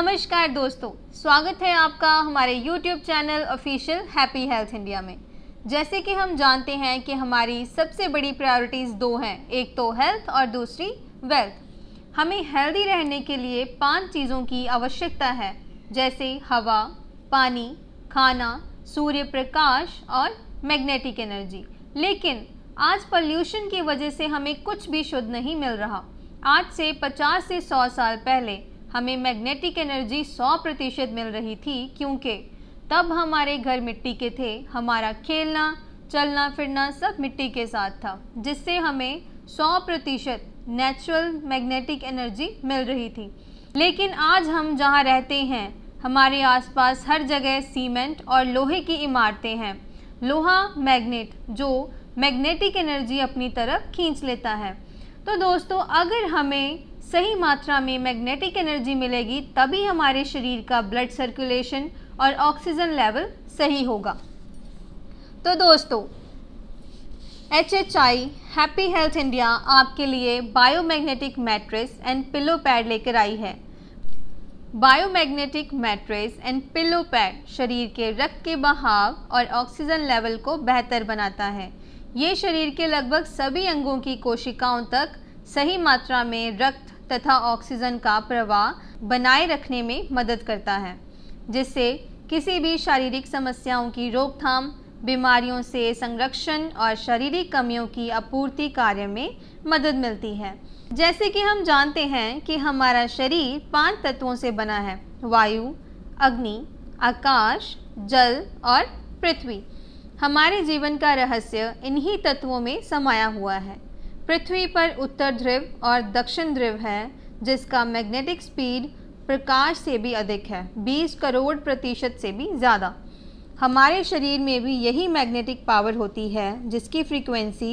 नमस्कार दोस्तों स्वागत है आपका हमारे YouTube channel official happy health India में जैसे कि हम जानते हैं कि हमारी सबसे बड़ी प्रायोरिटीज़ दो हैं एक तो हेल्थ और दूसरी वेल्थ हमें हेल्दी रहने के लिए पांच चीज़ों की आवश्यकता है जैसे हवा पानी खाना सूर्य प्रकाश और मैग्नेटिक एनर्जी लेकिन आज पॉल्यूशन की वजह से हमें कुछ भी शुद्ध नहीं मिल रहा आज से 50 से 100 साल पहले हमें मैग्नेटिक एनर्जी 100 प्रतिशत मिल रही थी क्योंकि तब हमारे घर मिट्टी के थे हमारा खेलना चलना फिरना सब मिट्टी के साथ था जिससे हमें 100 प्रतिशत नेचुरल मैग्नेटिक एनर्जी मिल रही थी लेकिन आज हम जहाँ रहते हैं हमारे आसपास हर जगह सीमेंट और लोहे की इमारतें हैं लोहा मैग्नेट जो मैग्नेटिक एनर्जी अपनी तरफ खींच लेता है तो दोस्तों अगर हमें सही मात्रा में मैग्नेटिक एनर्जी मिलेगी तभी हमारे शरीर का ब्लड सर्कुलेशन और ऑक्सीजन लेवल सही होगा तो दोस्तों H H I happy health India आपके लिए biomagnetic mattress and pillow pad लेकर आई है biomagnetic mattress and pillow pad शरीर के रक्त के बहाव और ऑक्सीजन लेवल को बेहतर बनाता है ये शरीर के लगभग सभी अंगों की कोशिकाओं तक सही मात्रा में रक्त तथा ऑक्सीजन का प्रवाह बनाए रखने में मदद करता है जिससे किसी भी शारीरिक समस्याओं की रोकथाम बीमारियों से संरक्षण और शारीरिक कमियों की आपूर्ति कार्य में मदद मिलती है जैसे कि हम जानते हैं कि हमारा शरीर पांच तत्वों से बना है वायु अग्नि आकाश जल और पृथ्वी हमारे जीवन का रहस्य इन्हीं तत्वों में समाया हुआ है पृथ्वी पर उत्तर ध्रुव और दक्षिण ध्रुव है जिसका मैग्नेटिक स्पीड प्रकाश से भी अधिक है 20 करोड़ प्रतिशत से भी ज़्यादा हमारे शरीर में भी यही मैग्नेटिक पावर होती है जिसकी फ्रीक्वेंसी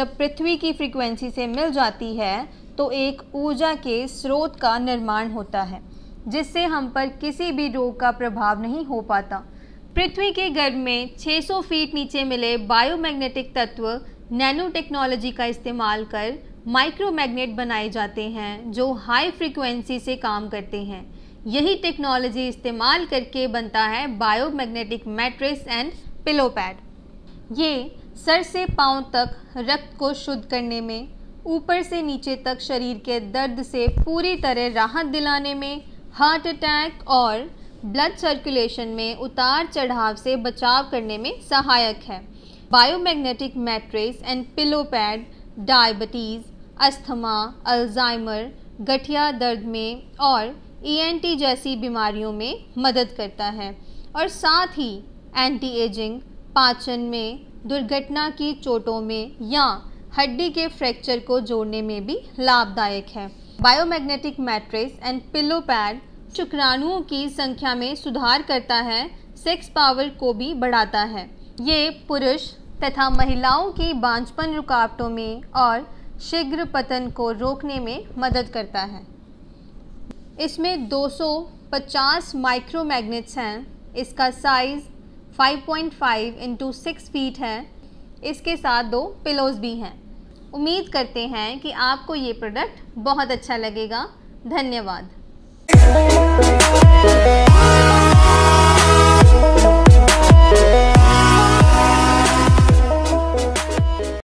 जब पृथ्वी की फ्रीक्वेंसी से मिल जाती है तो एक ऊर्जा के स्रोत का निर्माण होता है जिससे हम पर किसी भी रोग का प्रभाव नहीं हो पाता पृथ्वी के गर्भ में 600 फीट नीचे मिले बायोमैग्नेटिक तत्व नैनो टेक्नोलॉजी का इस्तेमाल कर माइक्रो मैगनेट बनाए जाते हैं जो हाई फ्रिक्वेंसी से काम करते हैं यही टेक्नोलॉजी इस्तेमाल करके बनता है biomagnetic mattress and pillow pad ये सर से पाँव तक रक्त को शुद्ध करने में ऊपर से नीचे तक शरीर के दर्द से पूरी तरह राहत दिलाने में हार्ट अटैक और ब्लड सर्कुलेशन में उतार चढ़ाव से बचाव करने में सहायक है biomagnetic mattress and pillow pad diabetes asthma Alzheimer गठिया दर्द में और ई जैसी बीमारियों में मदद करता है और साथ ही एंटी एजिंग पाचन में दुर्घटना की चोटों में या हड्डी के फ्रैक्चर को जोड़ने में भी लाभदायक है biomagnetic mattress and pillow pad शुक्राणुओं की संख्या में सुधार करता है सेक्स पावर को भी बढ़ाता है ये पुरुष तथा महिलाओं की बांझपन रुकावटों में और शीघ्र पतन को रोकने में मदद करता है इसमें 250 मैग्नेट्स हैं इसका size 5.5 point into six feet है इसके साथ दो पिलोज भी हैं उम्मीद करते हैं कि आपको ये प्रोडक्ट बहुत अच्छा लगेगा धन्यवाद